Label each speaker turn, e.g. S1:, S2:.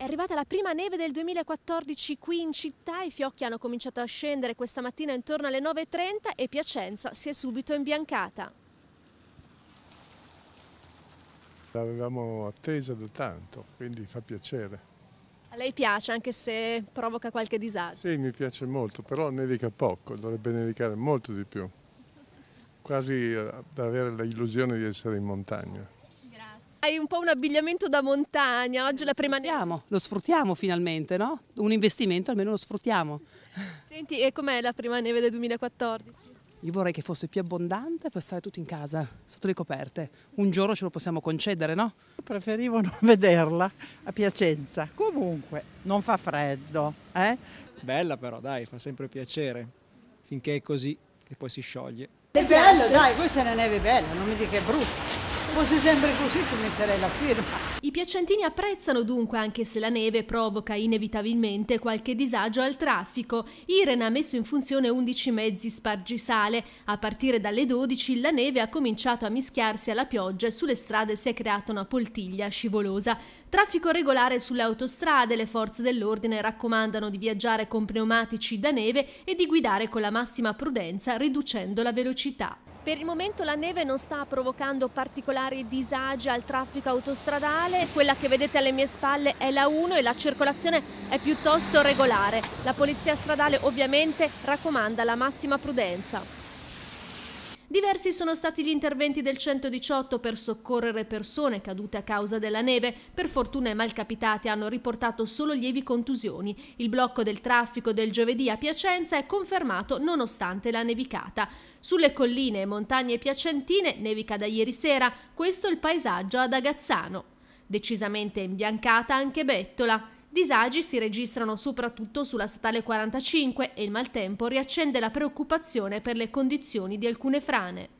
S1: È arrivata la prima neve del 2014 qui in città, i fiocchi hanno cominciato a scendere questa mattina intorno alle 9.30 e Piacenza si è subito imbiancata.
S2: L'avevamo attesa da tanto, quindi fa piacere.
S1: A lei piace anche se provoca qualche disagio?
S2: Sì, mi piace molto, però nevica poco, dovrebbe nevicare molto di più. Quasi eh, ad avere l'illusione di essere in montagna.
S1: Hai un po' un abbigliamento da montagna, oggi è la prima
S2: sfruttiamo, Lo sfruttiamo finalmente, no? Un investimento almeno lo sfruttiamo.
S1: Senti, e com'è la prima neve del 2014?
S2: Io vorrei che fosse più abbondante per stare tutti in casa, sotto le coperte. Un giorno ce lo possiamo concedere, no? Preferivo non vederla a Piacenza. Comunque,
S1: non fa freddo, eh? Bella però, dai, fa sempre piacere. Finché è così, che poi si scioglie. È bello, dai,
S2: questa è una neve bella, non mi dica
S1: che è brutta fosse sempre così ci metterei la firma. I piacentini apprezzano dunque anche se la neve provoca inevitabilmente qualche disagio al traffico. Irene ha messo in funzione 11 mezzi spargisale. A partire dalle 12 la neve ha cominciato a mischiarsi alla pioggia e sulle strade si è creata una poltiglia scivolosa. Traffico regolare sulle autostrade, le forze dell'ordine raccomandano di viaggiare con pneumatici da neve e di guidare con la massima prudenza riducendo la velocità. Per il momento la neve non sta provocando particolari disagi al traffico autostradale, quella che vedete alle mie spalle è la 1 e la circolazione è piuttosto regolare. La polizia stradale ovviamente raccomanda la massima prudenza. Diversi sono stati gli interventi del 118 per soccorrere persone cadute a causa della neve. Per fortuna i malcapitati hanno riportato solo lievi contusioni. Il blocco del traffico del giovedì a Piacenza è confermato nonostante la nevicata. Sulle colline e montagne piacentine nevica da ieri sera. Questo è il paesaggio ad Agazzano. Decisamente imbiancata anche Bettola. Disagi si registrano soprattutto sulla statale 45 e il maltempo riaccende la preoccupazione per le condizioni di alcune frane.